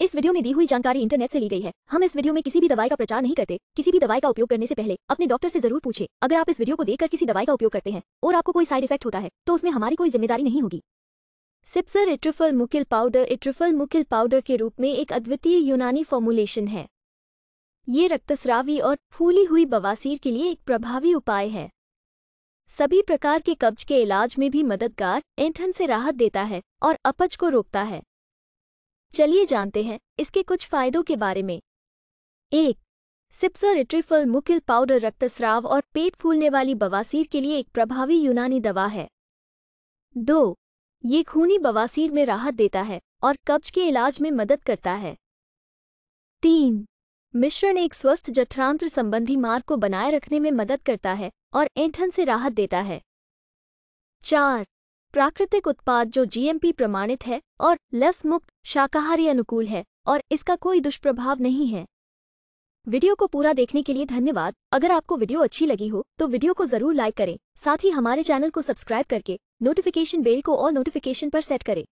इस वीडियो में दी हुई जानकारी इंटरनेट से ली गई है हम इस वीडियो में किसी भी दवाई का प्रचार नहीं करते किसी भी दवाई का उपयोग करने से पहले अपने डॉक्टर से जरूर पूछे अगर आप इस वीडियो को देखकर किसी दवाई का उपयोग करते हैं और आपको कोई साइड इफेक्ट होता है तो उसमें हमारी कोई जिम्मेदारी नहीं होगी सिप्सर इट्रिफल मुकिल पाउडर इट्रिफल मुकिल पाउडर के रूप में एक अद्वितीय यूनानी फॉर्मुलेशन है ये रक्तस्रावी और फूली हुई बवासीर के लिए एक प्रभावी उपाय है सभी प्रकार के कब्ज के इलाज में भी मददगार ऐंठन से राहत देता है और अपच को रोकता है चलिए जानते हैं इसके कुछ फायदों के बारे में एक सिप्सर इट्रिफल मुकिल पाउडर रक्तस्राव और पेट फूलने वाली बवासीर के लिए एक प्रभावी यूनानी दवा है दो ये खूनी बवासीर में राहत देता है और कब्ज के इलाज में मदद करता है तीन मिश्रण एक स्वस्थ जठरांत्र संबंधी मार्ग को बनाए रखने में मदद करता है और ऐंठन से राहत देता है चार प्राकृतिक उत्पाद जो जीएमपी प्रमाणित है और लस मुक्त शाकाहारी अनुकूल है और इसका कोई दुष्प्रभाव नहीं है वीडियो को पूरा देखने के लिए धन्यवाद अगर आपको वीडियो अच्छी लगी हो तो वीडियो को जरूर लाइक करें साथ ही हमारे चैनल को सब्सक्राइब करके नोटिफिकेशन बेल को और नोटिफिकेशन पर सेट करें